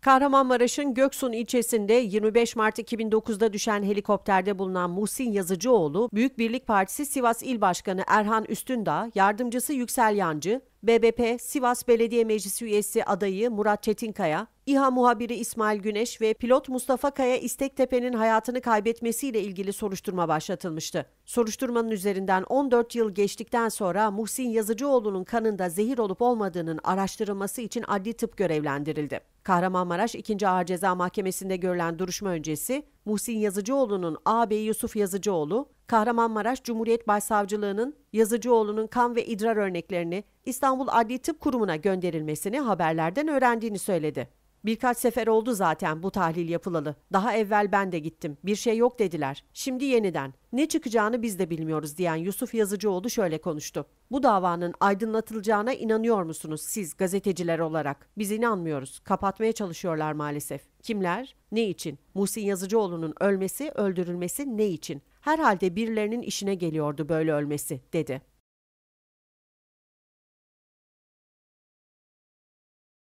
Kahramanmaraş'ın Göksun ilçesinde 25 Mart 2009'da düşen helikopterde bulunan Muhsin Yazıcıoğlu, Büyük Birlik Partisi Sivas İl Başkanı Erhan Üstündağ, yardımcısı Yüksel Yancı, BBP Sivas Belediye Meclisi üyesi adayı Murat Çetinkaya, İHA muhabiri İsmail Güneş ve pilot Mustafa Kaya İstektepe'nin hayatını kaybetmesiyle ilgili soruşturma başlatılmıştı. Soruşturmanın üzerinden 14 yıl geçtikten sonra Muhsin Yazıcıoğlu'nun kanında zehir olup olmadığının araştırılması için adli tıp görevlendirildi. Kahramanmaraş 2. Ağır Ceza Mahkemesi'nde görülen duruşma öncesi Muhsin Yazıcıoğlu'nun ağabeyi Yusuf Yazıcıoğlu, Kahramanmaraş Cumhuriyet Başsavcılığı'nın Yazıcıoğlu'nun kan ve idrar örneklerini İstanbul Adli Tıp Kurumu'na gönderilmesini haberlerden öğrendiğini söyledi. Birkaç sefer oldu zaten bu tahlil yapılalı. Daha evvel ben de gittim. Bir şey yok dediler. Şimdi yeniden. Ne çıkacağını biz de bilmiyoruz diyen Yusuf Yazıcıoğlu şöyle konuştu. Bu davanın aydınlatılacağına inanıyor musunuz siz gazeteciler olarak? Biz inanmıyoruz. Kapatmaya çalışıyorlar maalesef. Kimler? Ne için? Muhsin Yazıcıoğlu'nun ölmesi, öldürülmesi ne için? Herhalde birilerinin işine geliyordu böyle ölmesi dedi.